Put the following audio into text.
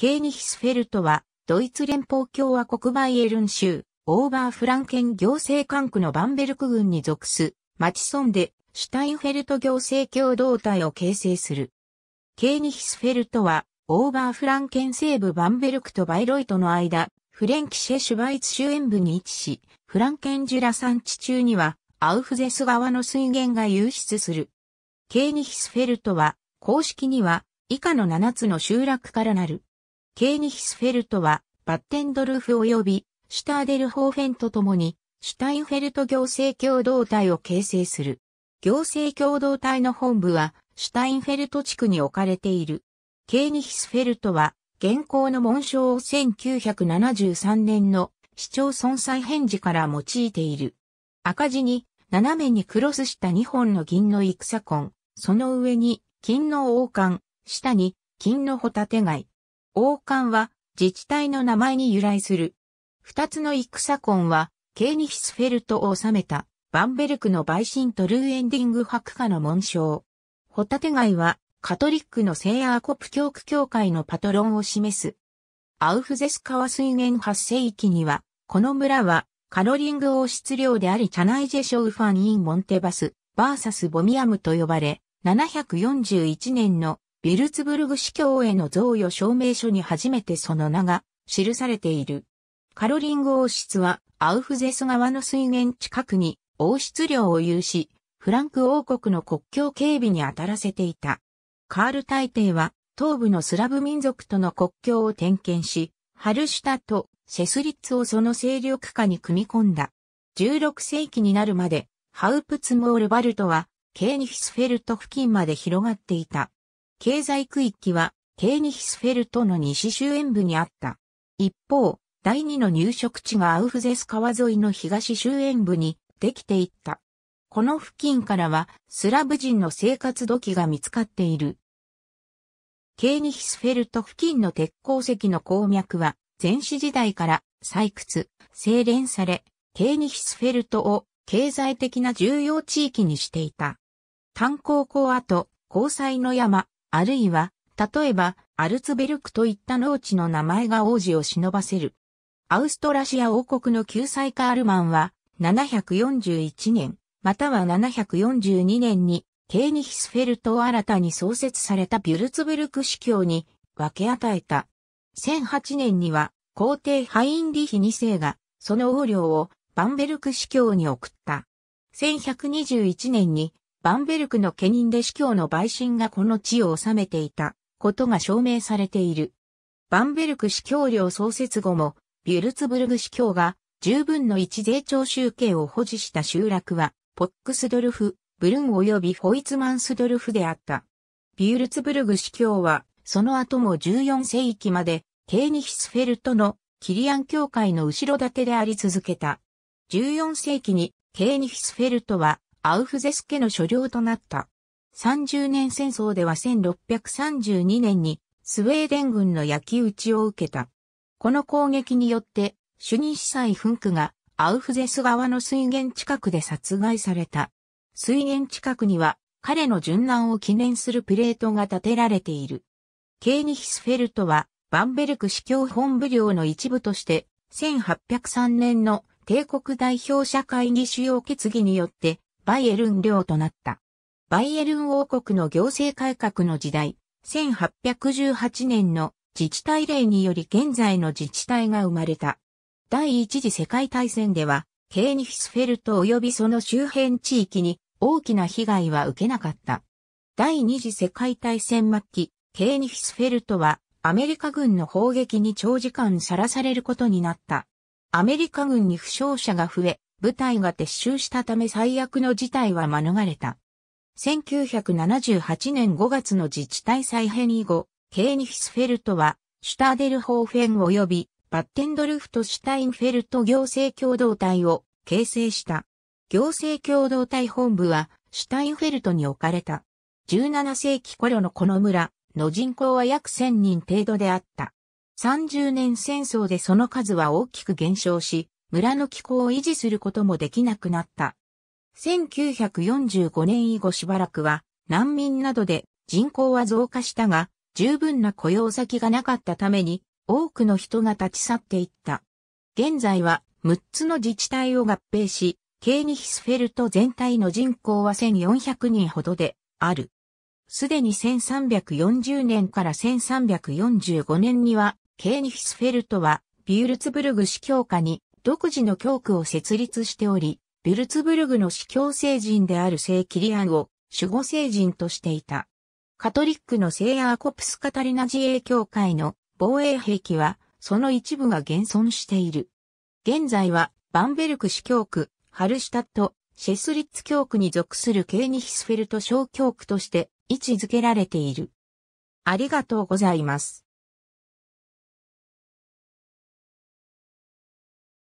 ケーニヒスフェルトは、ドイツ連邦共和国バイエルン州、オーバーフランケン行政管区のバンベルク郡に属す、町村で、シュタインフェルト行政共同体を形成する。ケーニヒスフェルトは、オーバーフランケン西部バンベルクとバイロイトの間、フレンキシェ・シュバイツ州沿部に位置し、フランケンジュラ山地中には、アウフゼス川の水源が流出する。ケーニヒスフェルトは、公式には、以下の7つの集落からなる。ケーニヒスフェルトは、バッテンドルフ及びシュターデルホーフェンと共に、シュタインフェルト行政共同体を形成する。行政共同体の本部は、シュタインフェルト地区に置かれている。ケーニヒスフェルトは、現行の紋章を1973年の市町村再編時から用いている。赤字に、斜めにクロスした2本の銀の戦根、その上に、金の王冠、下に、金のホタテ貝。王冠は自治体の名前に由来する。二つの戦婚は、ケーニヒスフェルトを治めた、バンベルクの陪審トルーエンディング白化の紋章。ホタテ貝は、カトリックの聖アーコプ教区教会のパトロンを示す。アウフゼス川水源発生域には、この村は、カロリング王室領でありチャナイジェショウファンインモンテバス、バーサスボミアムと呼ばれ、741年のビルツブルグ司教への贈与証明書に初めてその名が記されている。カロリング王室はアウフゼス川の水源近くに王室領を有し、フランク王国の国境警備に当たらせていた。カール大帝は東部のスラブ民族との国境を点検し、ハルシュタとセスリッツをその勢力下に組み込んだ。16世紀になるまで、ハウプツモールバルトは、ケーニヒスフェルト付近まで広がっていた。経済区域は、ケーニヒスフェルトの西周辺部にあった。一方、第二の入植地がアウフゼス川沿いの東周辺部にできていった。この付近からはスラブ人の生活土器が見つかっている。ケーニヒスフェルト付近の鉄鉱石の鉱脈は前史時代から採掘、精錬され、ケーニヒスフェルトを経済的な重要地域にしていた。炭鉱港跡、鉱際の山、あるいは、例えば、アルツベルクといった農地の名前が王子を忍ばせる。アウストラシア王国の救済カールマンは、741年、または742年に、ケーニヒスフェルトを新たに創設されたビュルツブルク司教に分け与えた。1008年には、皇帝ハインリヒ2世が、その王領をバンベルク司教に送った。1121年に、バンベルクの家人で司教の陪審がこの地を治めていたことが証明されている。バンベルク司教領創設後も、ビュルツブルグ司教が十分の一税徴集計を保持した集落は、ポックスドルフ、ブルン及びホイツマンスドルフであった。ビュルツブルグ司教は、その後も14世紀まで、ケーニヒスフェルトのキリアン教会の後ろ盾であり続けた。14世紀にケーニヒスフェルトはアウフゼス家の所領となった。30年戦争では1632年にスウェーデン軍の焼き打ちを受けた。この攻撃によって主任司祭フンクがアウフゼス側の水源近くで殺害された。水源近くには彼の殉難を記念するプレートが建てられている。ケーニヒスフェルトはバンベルク司教本部領の一部として1803年の帝国代表者会議主要決議によってバイエルン領となった。バイエルン王国の行政改革の時代、1818年の自治体令により現在の自治体が生まれた。第一次世界大戦では、ケーニヒスフェルト及びその周辺地域に大きな被害は受けなかった。第二次世界大戦末期、ケーニヒスフェルトはアメリカ軍の砲撃に長時間さらされることになった。アメリカ軍に負傷者が増え、部隊が撤収したため最悪の事態は免れた。1978年5月の自治体再編以後、ケーニヒスフェルトは、シュターデルホーフェン及び、バッテンドルフとシュタインフェルト行政共同体を形成した。行政共同体本部は、シュタインフェルトに置かれた。17世紀頃のこの村の人口は約1000人程度であった。30年戦争でその数は大きく減少し、村の気候を維持することもできなくなった。1945年以後しばらくは難民などで人口は増加したが十分な雇用先がなかったために多くの人が立ち去っていった。現在は6つの自治体を合併し、ケーニヒスフェルト全体の人口は1400人ほどである。すでに1340年から1345年には、ケーニヒスフェルトはビュールツブルグ市教下に独自の教区を設立しており、ビルツブルグの司教聖人である聖キリアンを守護聖人としていた。カトリックの聖アーコプスカタリナ自衛協会の防衛兵器は、その一部が現存している。現在は、バンベルク司教区、ハルシュタット、シェスリッツ教区に属するケーニヒスフェルト小教区として位置づけられている。ありがとうございます。